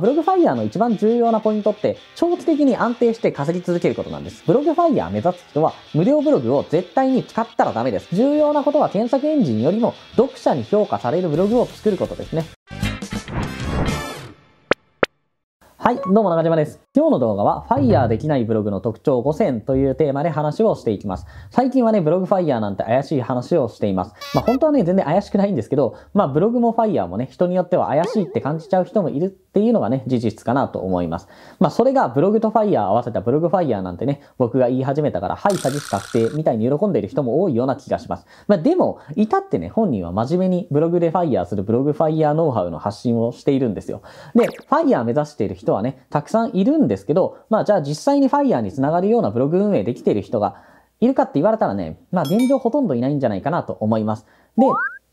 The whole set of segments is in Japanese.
ブログファイヤーの一番重要なポイントって、長期的に安定して稼ぎ続けることなんです。ブログファイヤー目指す人は、無料ブログを絶対に使ったらダメです。重要なことは検索エンジンよりも、読者に評価されるブログを作ることですね。はい、どうも中島です。今日の動画は Fire できないブログの特徴5選というテーマで話をしていきます。最近はね、ブログファイヤーなんて怪しい話をしています。まあ本当はね、全然怪しくないんですけど、まあブログも Fire もね、人によっては怪しいって感じちゃう人もいるっていうのがね、事実かなと思います。まあそれがブログとファイヤー合わせたブログファイヤーなんてね、僕が言い始めたから、はい、詐欺師確定みたいに喜んでいる人も多いような気がします。まあでも、至ってね、本人は真面目にブログでファイヤーするブログファイヤーノウハウの発信をしているんですよ。で、Fire 目指している人はね、たくさんいるんですけど、まあじゃあ実際に FIRE につながるようなブログ運営できている人がいるかって言われたらね、まあ現状ほとんどいないんじゃないかなと思います。で、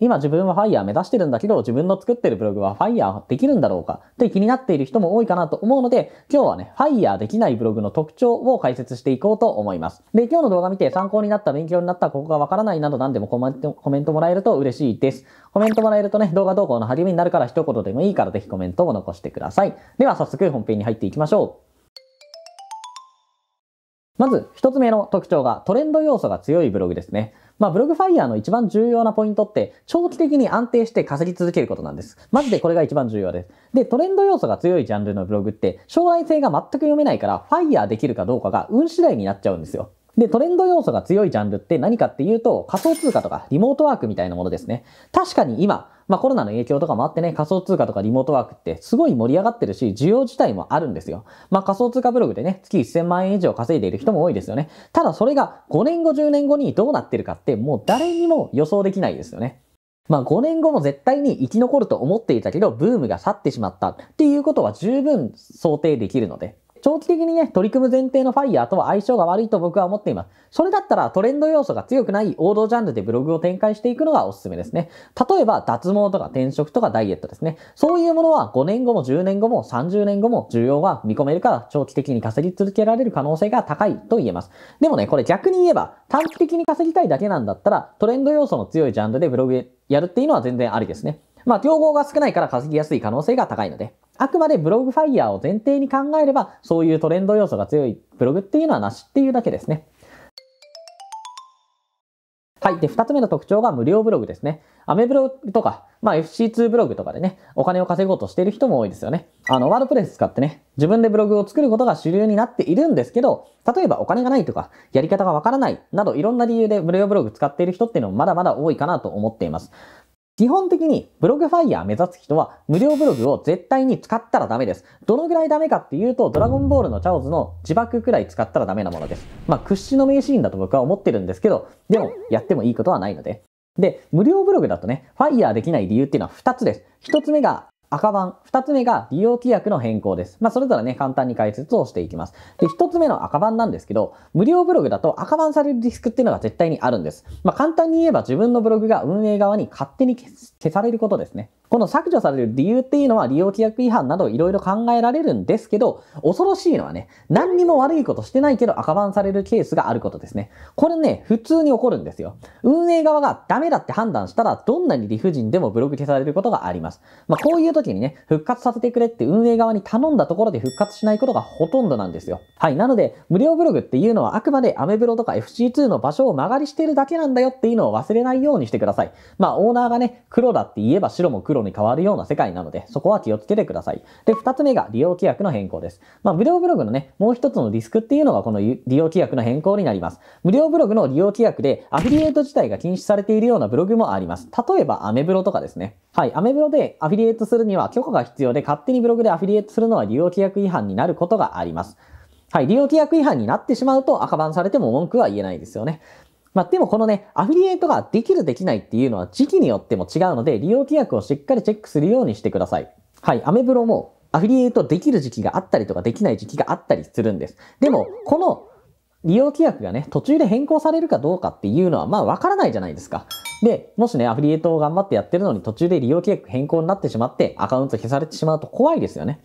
今自分は Fire 目指してるんだけど、自分の作ってるブログは Fire できるんだろうかって気になっている人も多いかなと思うので、今日はね、Fire できないブログの特徴を解説していこうと思います。で、今日の動画見て参考になった、勉強になった、ここがわからないなど何でもコメント、コメントもらえると嬉しいです。コメントもらえるとね、動画投稿の励みになるから一言でもいいからぜひコメントを残してください。では早速本編に入っていきましょう。まず、一つ目の特徴がトレンド要素が強いブログですね。まあ、ブログファイヤーの一番重要なポイントって、長期的に安定して稼ぎ続けることなんです。マジでこれが一番重要です。で、トレンド要素が強いジャンルのブログって、将来性が全く読めないから、ファイヤーできるかどうかが運次第になっちゃうんですよ。で、トレンド要素が強いジャンルって何かっていうと、仮想通貨とかリモートワークみたいなものですね。確かに今、まあコロナの影響とかもあってね、仮想通貨とかリモートワークってすごい盛り上がってるし、需要自体もあるんですよ。まあ仮想通貨ブログでね、月1000万円以上稼いでいる人も多いですよね。ただそれが5年後、10年後にどうなってるかってもう誰にも予想できないですよね。まあ5年後も絶対に生き残ると思っていたけど、ブームが去ってしまったっていうことは十分想定できるので。長期的にね、取り組む前提のファイヤーとは相性が悪いと僕は思っています。それだったらトレンド要素が強くない王道ジャンルでブログを展開していくのがおすすめですね。例えば脱毛とか転職とかダイエットですね。そういうものは5年後も10年後も30年後も需要が見込めるから長期的に稼ぎ続けられる可能性が高いと言えます。でもね、これ逆に言えば短期的に稼ぎたいだけなんだったらトレンド要素の強いジャンルでブログやるっていうのは全然ありですね。まあ競合が少ないから稼ぎやすい可能性が高いので。あくまでブログファイヤーを前提に考えれば、そういうトレンド要素が強いブログっていうのはなしっていうだけですね。はい。で、二つ目の特徴が無料ブログですね。アメブロとか、まあ FC2 ブログとかでね、お金を稼ごうとしている人も多いですよね。あの、ワードプレス使ってね、自分でブログを作ることが主流になっているんですけど、例えばお金がないとか、やり方がわからないなどいろんな理由で無料ブログ使っている人っていうのもまだまだ多いかなと思っています。基本的にブログファイヤー目指す人は無料ブログを絶対に使ったらダメです。どのぐらいダメかっていうと、ドラゴンボールのチャオズの自爆くらい使ったらダメなものです。まあ屈指の名シーンだと僕は思ってるんですけど、でもやってもいいことはないので。で、無料ブログだとね、ファイヤーできない理由っていうのは2つです。1つ目が赤版。二つ目が利用規約の変更です。まあ、それぞれね、簡単に解説をしていきます。で、一つ目の赤番なんですけど、無料ブログだと赤番されるリスクっていうのが絶対にあるんです。まあ、簡単に言えば自分のブログが運営側に勝手に消されることですね。この削除される理由っていうのは利用規約違反などいろいろ考えられるんですけど、恐ろしいのはね、何にも悪いことしてないけど赤番されるケースがあることですね。これね、普通に起こるんですよ。運営側がダメだって判断したら、どんなに理不尽でもブログ消されることがあります。まあ、こういう時にね、復活させてくれって運営側に頼んだところで復活しないことがほとんどなんですよ。はい。なので、無料ブログっていうのはあくまでアメブロとか FC2 の場所を曲がりしてるだけなんだよっていうのを忘れないようにしてください。まあ、オーナーがね、黒だって言えば白も黒ロに変わるような世界なので、そこは気をつけてください。で、二つ目が利用規約の変更です。まあ、無料ブログのね、もう一つのディスクっていうのがこの利用規約の変更になります。無料ブログの利用規約でアフィリエイト自体が禁止されているようなブログもあります。例えば、アメブロとかですね。はい、アメブロでアフィリエイトするには許可が必要で、勝手にブログでアフィリエイトするのは利用規約違反になることがあります。はい、利用規約違反になってしまうと赤バンされても文句は言えないですよね。まあ、でもこのね、アフィリエイトができるできないっていうのは時期によっても違うので、利用規約をしっかりチェックするようにしてください。はい、アメブロもアフィリエイトできる時期があったりとかできない時期があったりするんです。でも、この利用規約がね、途中で変更されるかどうかっていうのは、まあ、わからないじゃないですか。で、もしね、アフィリエイトを頑張ってやってるのに途中で利用規約変更になってしまって、アカウント消されてしまうと怖いですよね。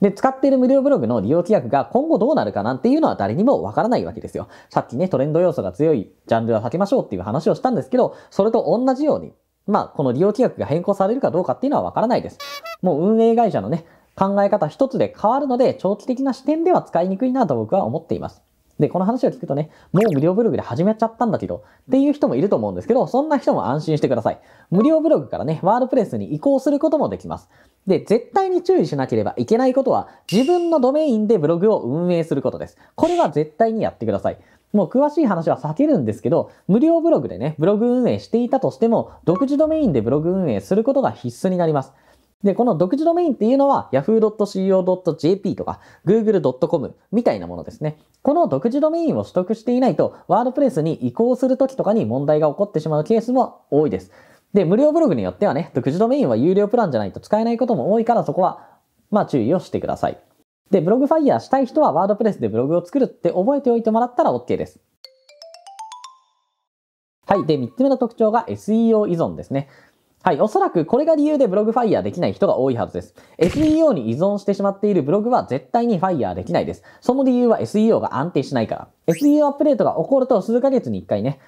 で、使っている無料ブログの利用規約が今後どうなるかなんていうのは誰にもわからないわけですよ。さっきね、トレンド要素が強いジャンルは避けましょうっていう話をしたんですけど、それと同じように、まあ、この利用規約が変更されるかどうかっていうのはわからないです。もう運営会社のね、考え方一つで変わるので、長期的な視点では使いにくいなと僕は思っています。で、この話を聞くとね、もう無料ブログで始めちゃったんだけど、っていう人もいると思うんですけど、そんな人も安心してください。無料ブログからね、ワードプレスに移行することもできます。で、絶対に注意しなければいけないことは、自分のドメインでブログを運営することです。これは絶対にやってください。もう詳しい話は避けるんですけど、無料ブログでね、ブログ運営していたとしても、独自ドメインでブログ運営することが必須になります。で、この独自ドメインっていうのは yahoo.co.jp とか google.com みたいなものですね。この独自ドメインを取得していないと、ワードプレスに移行するときとかに問題が起こってしまうケースも多いです。で、無料ブログによってはね、独自ドメインは有料プランじゃないと使えないことも多いからそこは、まあ注意をしてください。で、ブログファイヤーしたい人はワードプレスでブログを作るって覚えておいてもらったら OK です。はい。で、3つ目の特徴が SEO 依存ですね。はい。おそらくこれが理由でブログファイヤーできない人が多いはずです。SEO に依存してしまっているブログは絶対にファイヤーできないです。その理由は SEO が安定しないから。SEO アップデートが起こると数ヶ月に1回ね、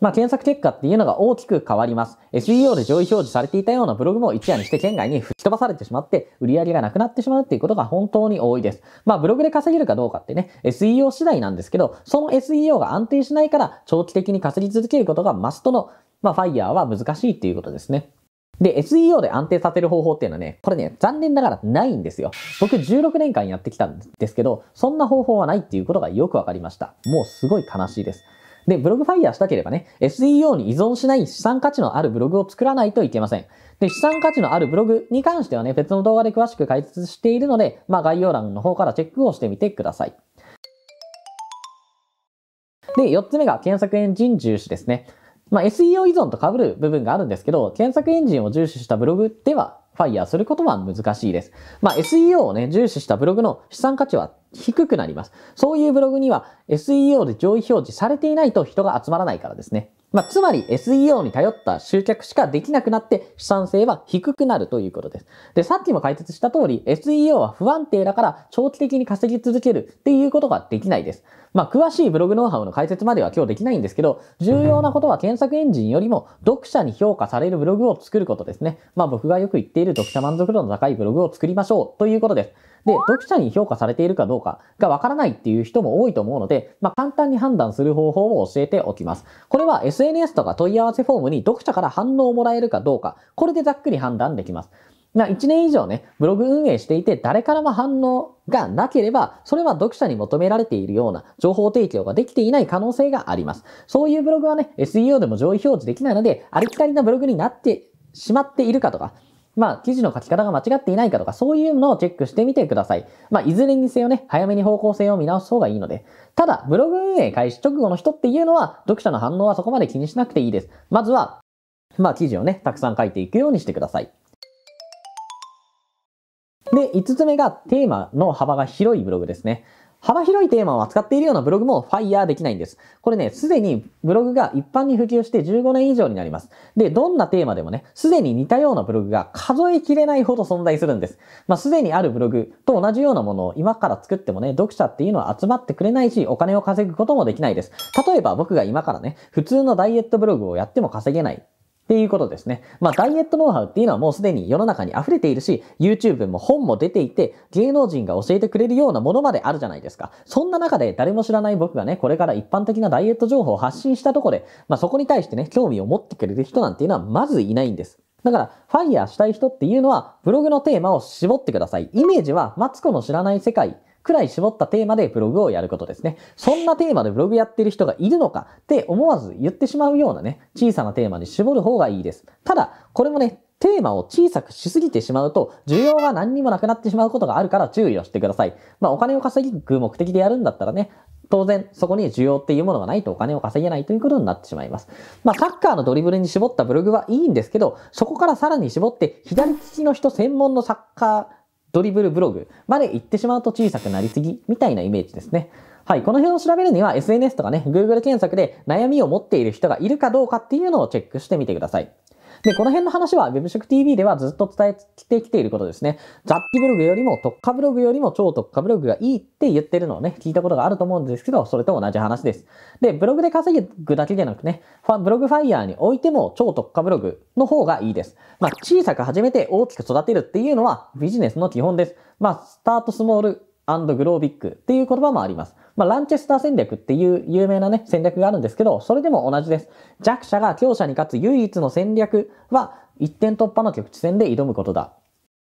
まあ、検索結果っていうのが大きく変わります。SEO で上位表示されていたようなブログも一夜にして県外に吹き飛ばされてしまって、売り上げがなくなってしまうっていうことが本当に多いです。まあ、ブログで稼げるかどうかってね、SEO 次第なんですけど、その SEO が安定しないから、長期的に稼ぎ続けることがマストのまあ、ァイヤーは難しいっていうことですね。で、SEO で安定させる方法っていうのはね、これね、残念ながらないんですよ。僕16年間やってきたんですけど、そんな方法はないっていうことがよくわかりました。もうすごい悲しいです。で、ブログファイヤーしたければね、SEO に依存しない資産価値のあるブログを作らないといけません。で、資産価値のあるブログに関してはね、別の動画で詳しく解説しているので、まあ概要欄の方からチェックをしてみてください。で、4つ目が検索エンジン重視ですね。まあ、SEO 依存と被る部分があるんですけど、検索エンジンを重視したブログでは、ファイヤーすることは難しいです。まあ、SEO をね、重視したブログの資産価値は低くなります。そういうブログには SEO で上位表示されていないと人が集まらないからですね。まあ、つまり SEO に頼った集客しかできなくなって資産性は低くなるということです。で、さっきも解説した通り SEO は不安定だから長期的に稼ぎ続けるっていうことができないです。まあ、詳しいブログノウハウの解説までは今日できないんですけど、重要なことは検索エンジンよりも読者に評価されるブログを作ることですね。まあ、僕がよく言っている読者満足度の高いブログを作りましょうということです。で、読者に評価されているかどうかがわからないっていう人も多いと思うので、まあ、簡単に判断する方法を教えておきます。これは SNS とか問い合わせフォームに読者から反応をもらえるかどうか、これでざっくり判断できます。な1年以上ね、ブログ運営していて、誰からも反応がなければ、それは読者に求められているような情報提供ができていない可能性があります。そういうブログはね、SEO でも上位表示できないので、ありきたりなブログになってしまっているかとか、まあ、記事の書き方が間違っていないかとか、そういうのをチェックしてみてください。まあ、いずれにせよね、早めに方向性を見直す方がいいので。ただ、ブログ運営開始直後の人っていうのは、読者の反応はそこまで気にしなくていいです。まずは、まあ、記事をね、たくさん書いていくようにしてください。で、5つ目がテーマの幅が広いブログですね。幅広いテーマを扱っているようなブログも Fire できないんです。これね、すでにブログが一般に普及して15年以上になります。で、どんなテーマでもね、すでに似たようなブログが数えきれないほど存在するんです。まあ、すでにあるブログと同じようなものを今から作ってもね、読者っていうのは集まってくれないし、お金を稼ぐこともできないです。例えば僕が今からね、普通のダイエットブログをやっても稼げないっていうことですね。まあ、ダイエットノウハウっていうのはもうすでに世の中に溢れているし、YouTube も本も出ていて、芸能人が教えてくれるようなものまであるじゃないですか。そんな中で誰も知らない僕がね、これから一般的なダイエット情報を発信したところで、まあ、そこに対してね、興味を持ってくれる人なんていうのはまずいないんです。だから、ファイヤーしたい人っていうのは、ブログのテーマを絞ってください。イメージは、マツコの知らない世界くらい絞ったテーマでブログをやることですね。そんなテーマでブログやってる人がいるのかって思わず言ってしまうようなね、小さなテーマに絞る方がいいです。ただ、これもね、テーマを小さくしすぎてしまうと、需要が何にもなくなってしまうことがあるから注意をしてください。まあ、お金を稼ぐ目的でやるんだったらね、当然、そこに需要っていうものがないとお金を稼げないということになってしまいます。まあ、サッカーのドリブルに絞ったブログはいいんですけど、そこからさらに絞って、左利きの人専門のサッカードリブルブログまで行ってしまうと小さくなりすぎ、みたいなイメージですね。はい。この辺を調べるには SNS とかね、Google 検索で悩みを持っている人がいるかどうかっていうのをチェックしてみてください。で、この辺の話は w e b s h o c t v ではずっと伝えてきていることですね。雑記ブログよりも特化ブログよりも超特化ブログがいいって言ってるのをね、聞いたことがあると思うんですけど、それと同じ話です。で、ブログで稼ぐだけじゃなくね、ブログファイヤーにおいても超特化ブログの方がいいです。まあ、小さく始めて大きく育てるっていうのはビジネスの基本です。まあ、スタートスモールアンドグロービックっていう言葉もあります。まあ、ランチェスター戦略っていう有名なね、戦略があるんですけど、それでも同じです。弱者が強者に勝つ唯一の戦略は、一点突破の局地戦で挑むことだ。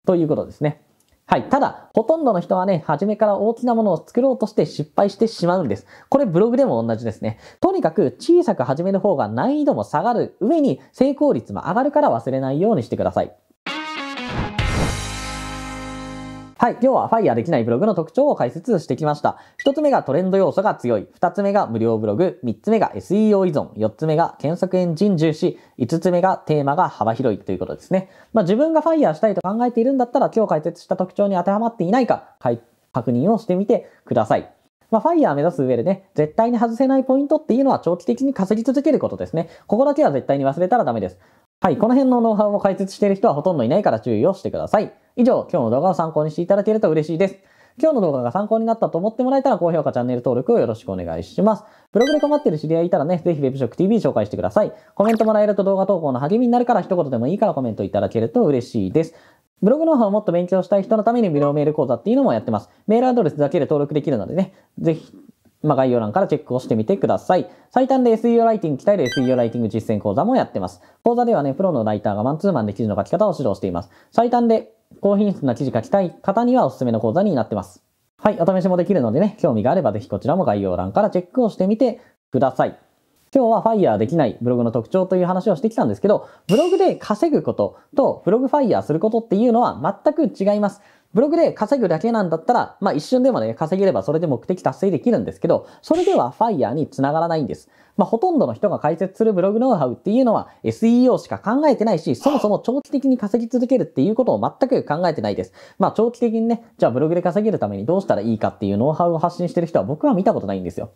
ということですね。はい。ただ、ほとんどの人はね、初めから大きなものを作ろうとして失敗してしまうんです。これブログでも同じですね。とにかく小さく始める方が難易度も下がる上に成功率も上がるから忘れないようにしてください。はい、今日は f i r ーできないブログの特徴を解説してきました。1つ目がトレンド要素が強い、2つ目が無料ブログ、3つ目が SEO 依存、4つ目が検索エンジン重視、5つ目がテーマが幅広いということですね。まあ、自分が f i r ーしたいと考えているんだったら、今日解説した特徴に当てはまっていないか、確認をしてみてください。まあ、ファイヤー目指す上でね、絶対に外せないポイントっていうのは長期的に稼ぎ続けることですね。ここだけは絶対に忘れたらダメです。はい、この辺のノウハウを解説している人はほとんどいないから注意をしてください。以上、今日の動画を参考にしていただけると嬉しいです。今日の動画が参考になったと思ってもらえたら高評価、チャンネル登録をよろしくお願いします。ブログで困ってる知り合いいたらね、ぜひ WebshopTV 紹介してください。コメントもらえると動画投稿の励みになるから一言でもいいからコメントいただけると嬉しいです。ブログノウハウをもっと勉強したい人のために無料メール講座っていうのもやってます。メールアドレスだけで登録できるのでね、ぜひまあ、概要欄からチェックをしてみてください。最短で SEO ライティング鍛える SEO ライティング実践講座もやってます。講座ではね、プロのライターがマンツーマンで記事の書き方を指導しています。最短で高品質な記事書きたい方にはおすすめの講座になってます。はい、お試しもできるのでね、興味があればぜひこちらも概要欄からチェックをしてみてください。今日は f i r ーできないブログの特徴という話をしてきたんですけど、ブログで稼ぐこととブログ f i r ーすることっていうのは全く違います。ブログで稼ぐだけなんだったら、まあ一瞬でもね、稼げればそれで目的達成できるんですけど、それでは FIRE につながらないんです。まあほとんどの人が解説するブログノウハウっていうのは SEO しか考えてないし、そもそも長期的に稼ぎ続けるっていうことを全く考えてないです。まあ長期的にね、じゃあブログで稼げるためにどうしたらいいかっていうノウハウを発信してる人は僕は見たことないんですよ。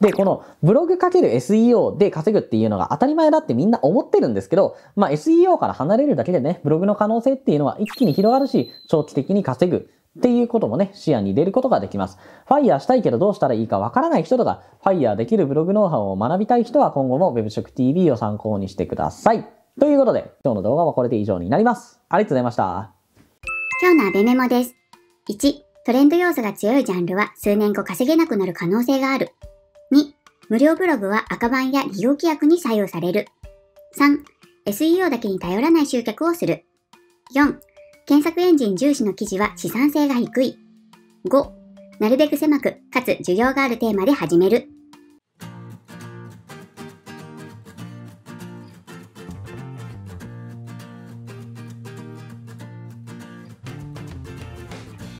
で、このブログ ×SEO で稼ぐっていうのが当たり前だってみんな思ってるんですけど、まあ SEO から離れるだけでね、ブログの可能性っていうのは一気に広がるし、長期的に稼ぐ。っていうこともね、視野に入れることができます。ファイヤーしたいけどどうしたらいいかわからない人とか、ファイヤーできるブログノウハウを学びたい人は今後も Web k TV を参考にしてください。ということで、今日の動画はこれで以上になります。ありがとうございました。今日のアベメモです。1、トレンド要素が強いジャンルは数年後稼げなくなる可能性がある。無料ブログは赤版や利用規約に採用される。3、SEO だけに頼らない集客をする。4、検索エンジン重視の記事は資産性が低い。5、なるべく狭く、かつ需要があるテーマで始める。